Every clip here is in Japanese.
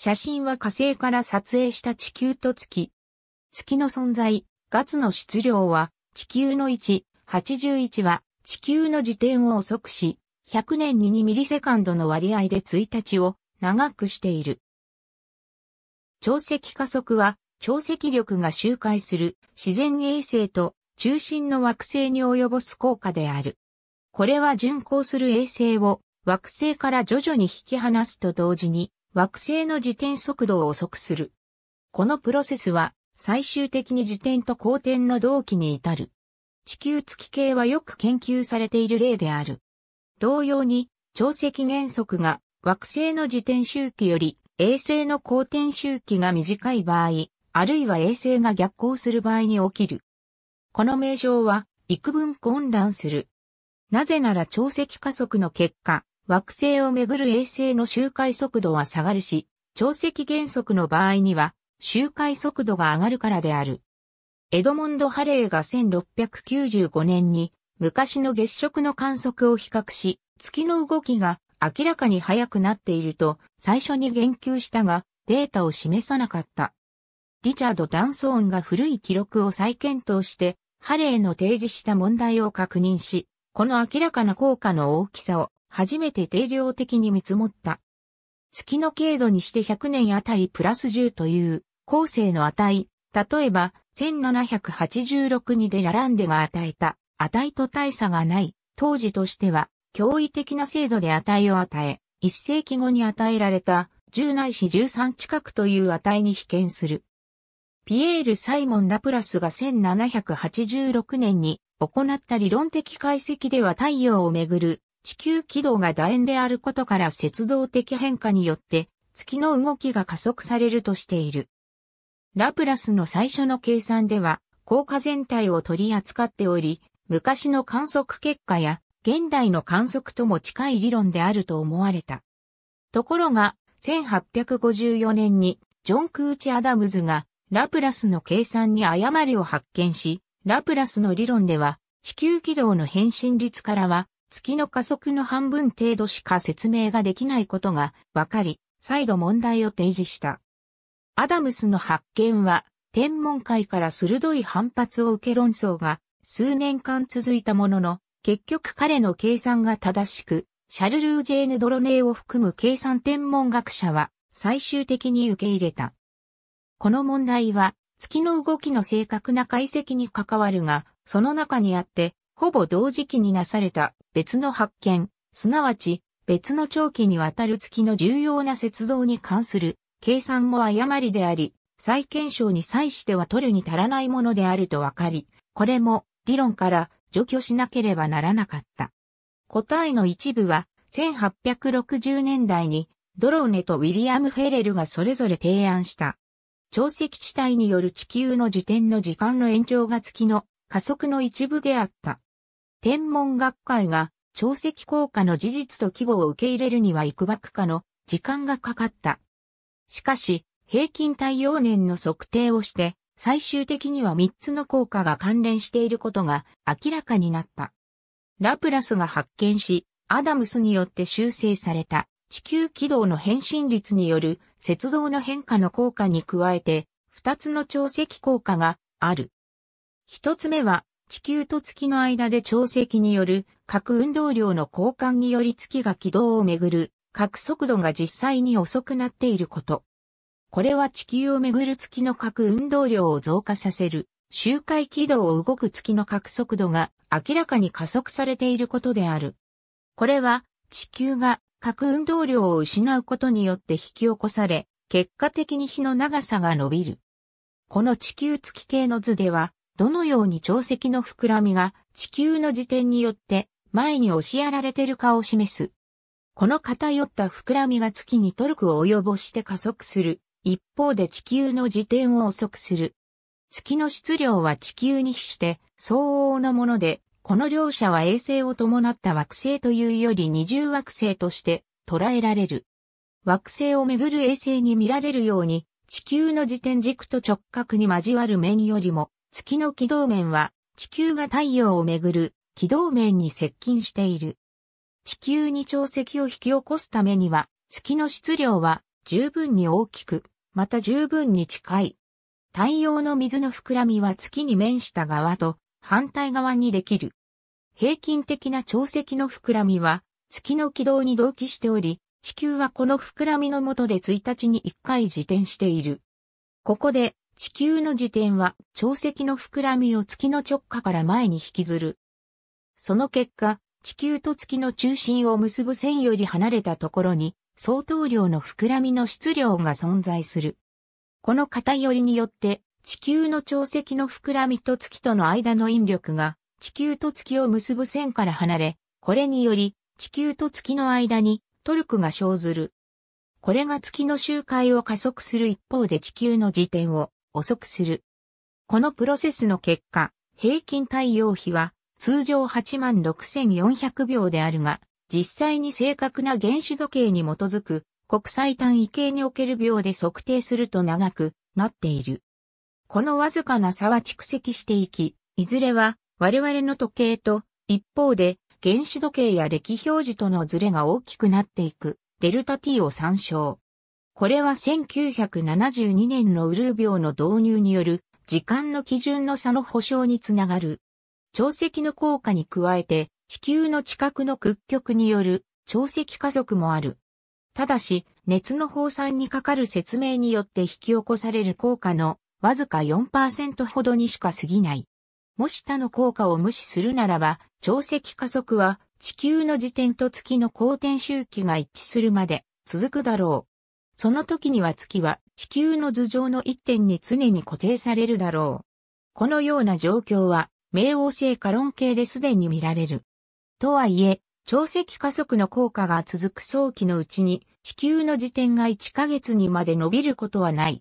写真は火星から撮影した地球と月。月の存在、ガツの質量は地球の1、81は地球の自転を遅くし、100年に2ミリセカンドの割合で1日を長くしている。潮汐加速は潮汐力が周回する自然衛星と中心の惑星に及ぼす効果である。これは巡航する衛星を惑星から徐々に引き離すと同時に惑星の自転速度を遅くする。このプロセスは最終的に自転と公転の同期に至る。地球月系はよく研究されている例である。同様に、潮汐原則が惑星の自転周期より衛星の公転周期が短い場合、あるいは衛星が逆行する場合に起きる。この名称は、幾分混乱する。なぜなら潮汐加速の結果、惑星をめぐる衛星の周回速度は下がるし、潮汐原則の場合には、周回速度が上がるからである。エドモンド・ハレーが1695年に昔の月食の観測を比較し、月の動きが明らかに速くなっていると最初に言及したが、データを示さなかった。リチャード・ダンソーンが古い記録を再検討して、ハレーの提示した問題を確認し、この明らかな効果の大きさを初めて定量的に見積もった。月の経度にして100年あたりプラス10という後世の値、例えば1786にでラランデが与えた値と大差がない、当時としては驚異的な精度で値を与え、1世紀後に与えられた10ないし13近くという値に比見する。ピエール・サイモン・ラプラスが1786年に行った理論的解析では太陽をめぐる地球軌道が楕円であることから節動的変化によって月の動きが加速されるとしている。ラプラスの最初の計算では、効果全体を取り扱っており、昔の観測結果や現代の観測とも近い理論であると思われた。ところが、1854年にジョン・クーチ・アダムズがラプラスの計算に誤りを発見し、ラプラスの理論では地球軌道の変身率からは月の加速の半分程度しか説明ができないことが分かり、再度問題を提示した。アダムスの発見は、天文界から鋭い反発を受け論争が数年間続いたものの、結局彼の計算が正しく、シャルルー・ジェーヌ・ドロネーを含む計算天文学者は最終的に受け入れた。この問題は月の動きの正確な解析に関わるが、その中にあって、ほぼ同時期になされた別の発見、すなわち別の長期にわたる月の重要な雪道に関する計算も誤りであり、再検証に際しては取るに足らないものであると分かり、これも理論から除去しなければならなかった。答えの一部は1860年代にドローネとウィリアム・フェレルがそれぞれ提案した。潮汐地帯による地球の時点の時間の延長が月の加速の一部であった。天文学会が潮汐効果の事実と規模を受け入れるには幾くかの時間がかかった。しかし、平均太陽年の測定をして、最終的には3つの効果が関連していることが明らかになった。ラプラスが発見し、アダムスによって修正された地球軌道の変身率による雪道の変化の効果に加えて、2つの潮汐効果がある。1つ目は地球と月の間で潮汐による核運動量の交換により月が軌道をめぐる核速度が実際に遅くなっていること。これは地球をめぐる月の核運動量を増加させる周回軌道を動く月の核速度が明らかに加速されていることである。これは地球が核運動量を失うことによって引き起こされ、結果的に日の長さが伸びる。この地球月系の図では、どのように潮汐の膨らみが地球の時点によって前に押しやられてるかを示す。この偏った膨らみが月にトルクを及ぼして加速する。一方で地球の時点を遅くする。月の質量は地球に比して相応のもので、この両者は衛星を伴った惑星というより二重惑星として捉えられる。惑星をめぐる衛星に見られるように、地球の時点軸と直角に交わる面よりも月の軌道面は地球が太陽をめぐる軌道面に接近している。地球に潮汐を引き起こすためには月の質量は十分に大きく、また十分に近い。太陽の水の膨らみは月に面した側と反対側にできる。平均的な潮汐の膨らみは月の軌道に同期しており、地球はこの膨らみの下で1日に1回自転している。ここで地球の自転は、潮汐の膨らみを月の直下から前に引きずる。その結果、地球と月の中心を結ぶ線より離れたところに、相当量の膨らみの質量が存在する。この偏りによって、地球の潮汐の膨らみと月との間の引力が、地球と月を結ぶ線から離れ、これにより、地球と月の間にトルクが生ずる。これが月の周回を加速する一方で地球の自転を遅くする。このプロセスの結果、平均対応比は通常86,400秒であるが、実際に正確な原子時計に基づく国際単位系における秒で測定すると長くなっている。このわずかな差は蓄積していき、いずれは我々の時計と一方で原子時計や歴表示とのズレが大きくなっていくデルタ T を参照。これは1972年のウルー病の導入による時間の基準の差の保障につながる。潮汐の効果に加えて地球の近くの屈曲による潮汐加速もある。ただし、熱の放散にかかる説明によって引き起こされる効果のわずか4%ほどにしか過ぎない。もし他の効果を無視するならば、潮汐加速は地球の時点と月の公転周期が一致するまで続くだろう。その時には月は地球の頭上の一点に常に固定されるだろう。このような状況は、冥王星カロン系ですでに見られる。とはいえ、潮汐加速の効果が続く早期のうちに、地球の時点が1ヶ月にまで伸びることはない。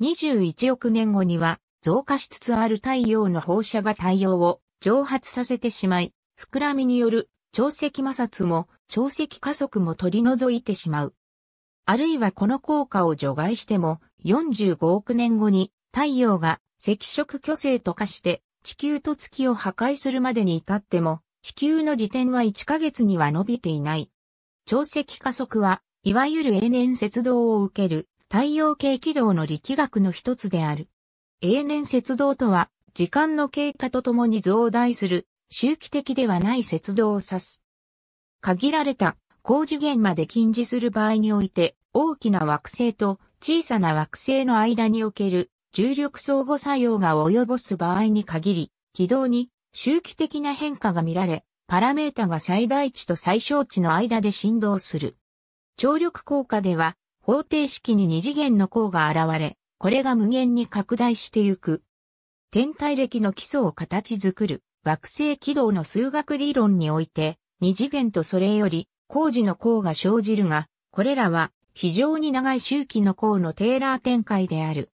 21億年後には、増加しつつある太陽の放射が太陽を蒸発させてしまい、膨らみによる潮汐摩擦も潮汐加速も取り除いてしまう。あるいはこの効果を除外しても、45億年後に太陽が赤色巨星と化して地球と月を破壊するまでに至っても、地球の時点は1ヶ月には伸びていない。潮汐加速は、いわゆる永年節動を受ける太陽系軌道の力学の一つである。永年節動とは、時間の経過とともに増大する、周期的ではない節動を指す。限られた高次元まで近似する場合において、大きな惑星と小さな惑星の間における重力相互作用が及ぼす場合に限り、軌道に周期的な変化が見られ、パラメータが最大値と最小値の間で振動する。張力効果では、方程式に二次元の項が現れ、これが無限に拡大してゆく。天体歴の基礎を形作る惑星軌道の数学理論において、二次元とそれより工事の項が生じるが、これらは非常に長い周期の項のテーラー展開である。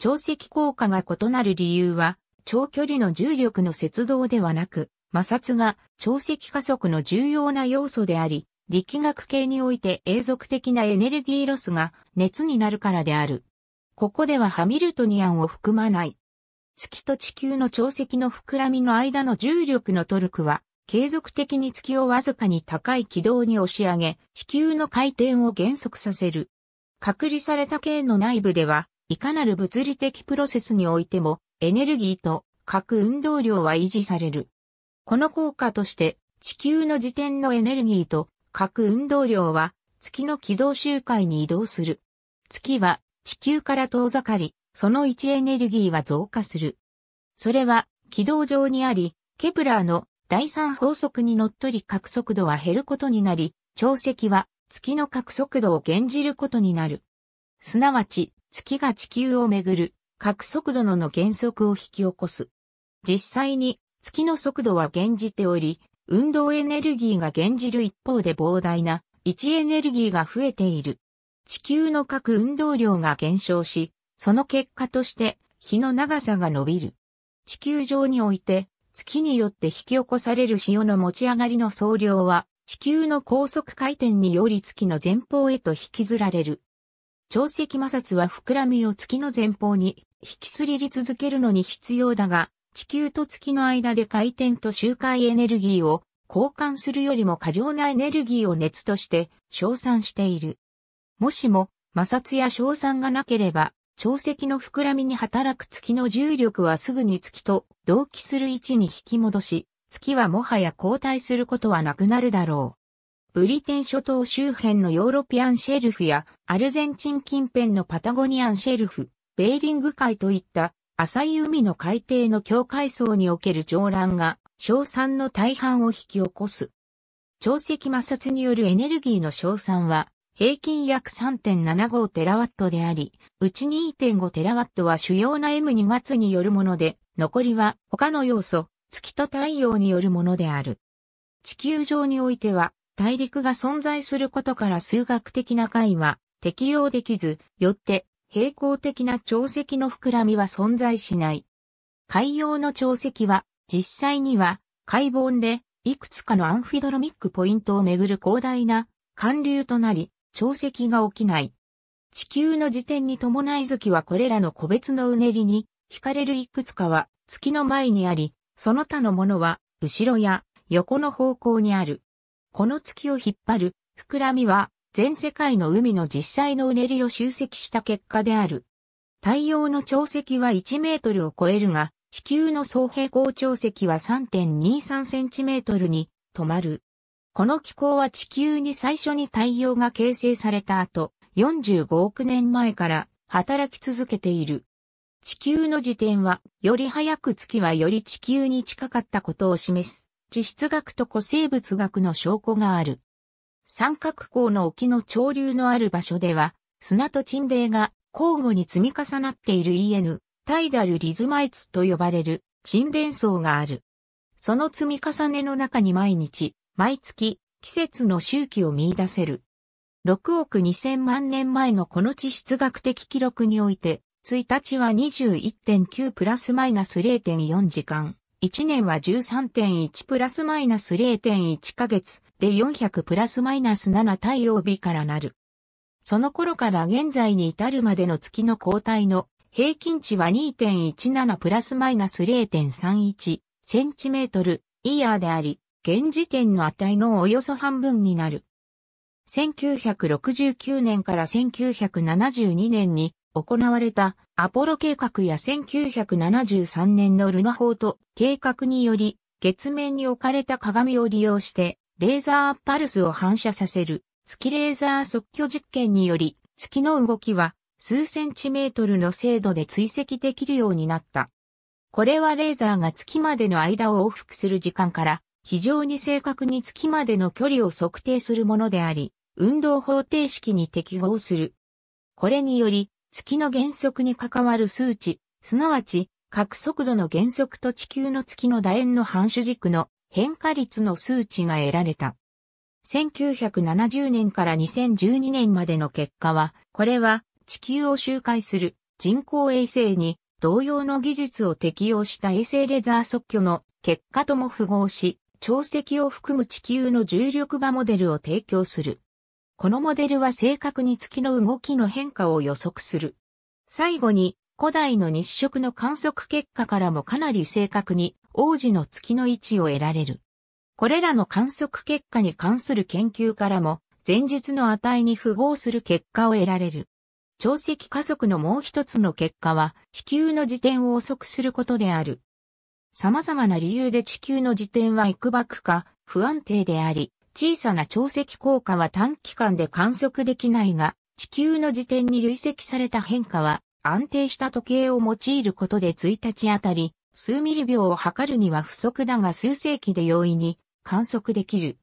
潮汐効果が異なる理由は、長距離の重力の接動ではなく、摩擦が潮汐加速の重要な要素であり、力学系において永続的なエネルギーロスが熱になるからである。ここではハミルトニアンを含まない。月と地球の潮汐の膨らみの間の重力のトルクは継続的に月をわずかに高い軌道に押し上げ、地球の回転を減速させる。隔離された系の内部では、いかなる物理的プロセスにおいても、エネルギーと核運動量は維持される。この効果として、地球の時点のエネルギーと核運動量は、月の軌道周回に移動する。月は地球から遠ざかり、その位置エネルギーは増加する。それは軌道上にあり、ケプラーの第三法則にのっとり角速度は減ることになり、潮汐は月の角速度を減じることになる。すなわち、月が地球をめぐる角速度のの減速を引き起こす。実際に月の速度は減じており、運動エネルギーが減じる一方で膨大な位置エネルギーが増えている。地球の各運動量が減少し、その結果として日の長さが伸びる。地球上において月によって引き起こされる潮の持ち上がりの総量は、地球の高速回転により月の前方へと引きずられる。潮汐摩擦は膨らみを月の前方に引きすりり続けるのに必要だが、地球と月の間で回転と周回エネルギーを交換するよりも過剰なエネルギーを熱として称賛している。もしも摩擦や称賛がなければ潮石の膨らみに働く月の重力はすぐに月と同期する位置に引き戻し、月はもはや後退することはなくなるだろう。ブリテン諸島周辺のヨーロピアンシェルフやアルゼンチン近辺のパタゴニアンシェルフ、ベーリング海といった浅い海の海底の境界層における上乱が硝酸の大半を引き起こす。潮石摩擦によるエネルギーの硝酸は平均約3.75テラワットであり、うち2.5テラワットは主要な M2 月によるもので、残りは他の要素、月と太陽によるものである。地球上においては、大陸が存在することから数学的な解は適用できず、よって平行的な潮汐の膨らみは存在しない。海洋の潮汐は実際には海盆でいくつかのアンフィドロミックポイントをめぐる広大な寒流となり、潮汐が起きない。地球の時点に伴い月はこれらの個別のうねりに、惹かれるいくつかは月の前にあり、その他のものは後ろや横の方向にある。この月を引っ張る膨らみは全世界の海の実際のうねりを集積した結果である。太陽の潮汐は1メートルを超えるが、地球の総平行潮汐は3.23センチメートルに止まる。この気候は地球に最初に太陽が形成された後、45億年前から働き続けている。地球の時点は、より早く月はより地球に近かったことを示す、地質学と古生物学の証拠がある。三角港の沖の潮流のある場所では、砂と沈泥が交互に積み重なっている EN、タイダルリズマイツと呼ばれる沈殿層がある。その積み重ねの中に毎日、毎月、季節の周期を見出せる。6億2000万年前のこの地質学的記録において、1日は21.9プラスマイナス0.4時間、1年は13.1プラスマイナス0.1ヶ月で400プラスマイナス7太陽日からなる。その頃から現在に至るまでの月の交代の平均値は2.17プラスマイナス0.31センチメートルイヤーであり、現時点の値のおよそ半分になる。1969年から1972年に行われたアポロ計画や1973年のルナ法と計画により月面に置かれた鏡を利用してレーザーパルスを反射させる月レーザー即居実験により月の動きは数センチメートルの精度で追跡できるようになった。これはレーザーが月までの間を往復する時間から非常に正確に月までの距離を測定するものであり、運動方程式に適合する。これにより、月の原則に関わる数値、すなわち、各速度の原則と地球の月の楕円の半周軸の変化率の数値が得られた。1970年から2012年までの結果は、これは地球を周回する人工衛星に同様の技術を適用した衛星レザー測距の結果とも符合し、潮汐を含む地球の重力場モデルを提供する。このモデルは正確に月の動きの変化を予測する。最後に、古代の日食の観測結果からもかなり正確に王子の月の位置を得られる。これらの観測結果に関する研究からも、前述の値に符合する結果を得られる。潮汐加速のもう一つの結果は、地球の自転を遅くすることである。様々な理由で地球の自転は幾ばくか不安定であり、小さな潮汐効果は短期間で観測できないが、地球の自転に累積された変化は安定した時計を用いることで1日あたり数ミリ秒を測るには不足だが数世紀で容易に観測できる。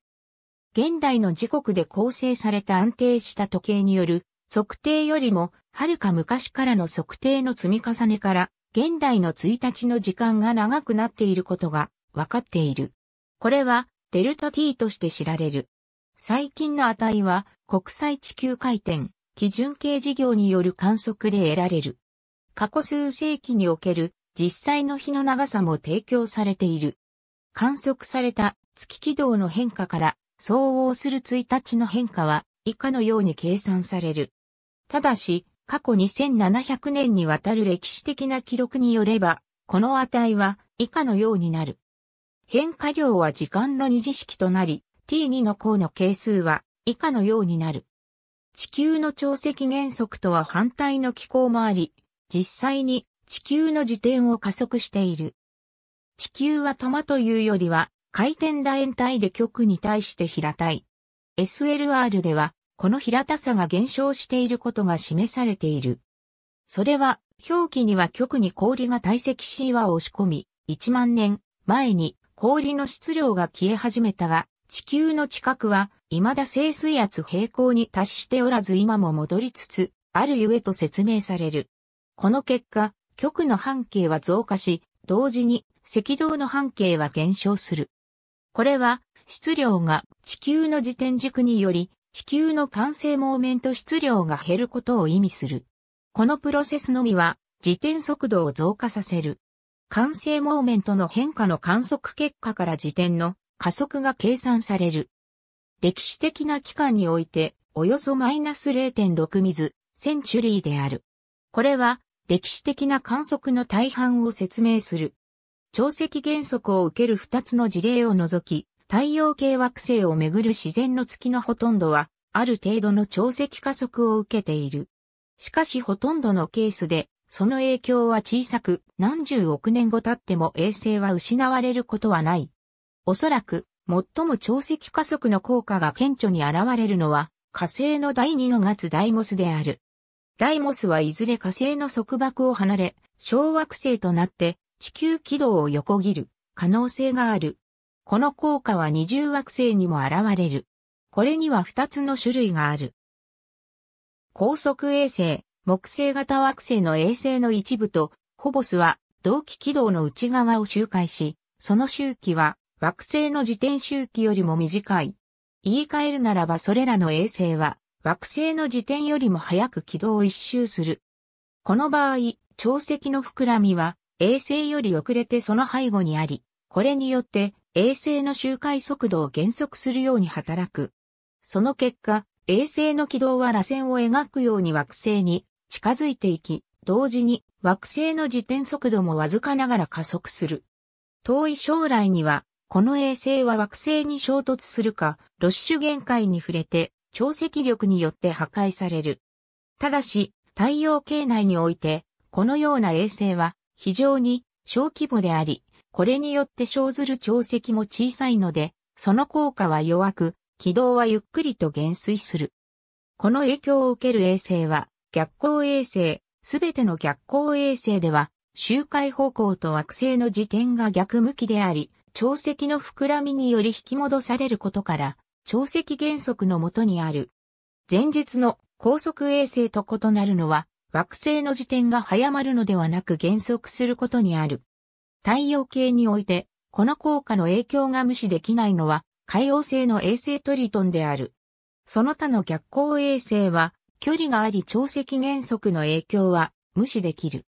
現代の時刻で構成された安定した時計による測定よりもはるか昔からの測定の積み重ねから現代の1日の時間が長くなっていることが分かっている。これはデルタ t として知られる。最近の値は国際地球回転、基準形事業による観測で得られる。過去数世紀における実際の日の長さも提供されている。観測された月軌道の変化から相応する1日の変化は以下のように計算される。ただし、過去2700年にわたる歴史的な記録によれば、この値は以下のようになる。変化量は時間の二次式となり、t2 の項の係数は以下のようになる。地球の潮汐原則とは反対の気候もあり、実際に地球の自転を加速している。地球は玉というよりは回転楕円体で極に対して平たい。SLR ではこの平たさが減少していることが示されている。それは、表記には極に氷が堆積し岩を押し込み、1万年前に氷の質量が消え始めたが、地球の近くは未だ静水圧平行に達しておらず今も戻りつつ、あるゆえと説明される。この結果、極の半径は増加し、同時に赤道の半径は減少する。これは質量が地球の自転軸により地球の完成モーメント質量が減ることを意味する。このプロセスのみは、自転速度を増加させる。完成モーメントの変化の観測結果から自転の加速が計算される。歴史的な期間において、およそマイナス0.6ミズ、センチュリーである。これは、歴史的な観測の大半を説明する。潮汐原則を受ける二つの事例を除き、太陽系惑星をめぐる自然の月のほとんどは、ある程度の潮汐加速を受けている。しかしほとんどのケースで、その影響は小さく、何十億年後経っても衛星は失われることはない。おそらく、最も潮汐加速の効果が顕著に現れるのは、火星の第二の月ダイモスである。ダイモスはいずれ火星の束縛を離れ、小惑星となって地球軌道を横切る可能性がある。この効果は二重惑星にも現れる。これには二つの種類がある。高速衛星、木星型惑星の衛星の一部と、ホボスは同期軌道の内側を周回し、その周期は惑星の自転周期よりも短い。言い換えるならばそれらの衛星は惑星の自転よりも早く軌道を一周する。この場合、潮汐の膨らみは衛星より遅れてその背後にあり、これによって衛星の周回速度を減速するように働く。その結果、衛星の軌道は螺旋を描くように惑星に近づいていき、同時に惑星の自転速度もわずかながら加速する。遠い将来には、この衛星は惑星に衝突するか、ロッシュ限界に触れて、潮汐力によって破壊される。ただし、太陽系内において、このような衛星は非常に小規模であり、これによって生ずる潮汐も小さいので、その効果は弱く、軌道はゆっくりと減衰する。この影響を受ける衛星は、逆光衛星、すべての逆光衛星では、周回方向と惑星の時点が逆向きであり、潮汐の膨らみにより引き戻されることから、潮汐原則のもとにある。前述の高速衛星と異なるのは、惑星の時点が早まるのではなく減速することにある。太陽系において、この効果の影響が無視できないのは、海洋星の衛星トリトンである。その他の逆光衛星は、距離があり潮汐原則の影響は無視できる。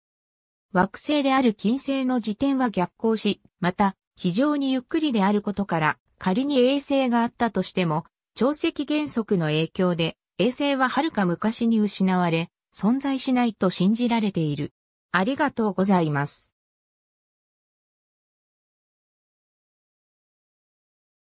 惑星である金星の時点は逆行し、また、非常にゆっくりであることから、仮に衛星があったとしても、潮汐原則の影響で、衛星ははるか昔に失われ、存在しないと信じられている。ありがとうございます。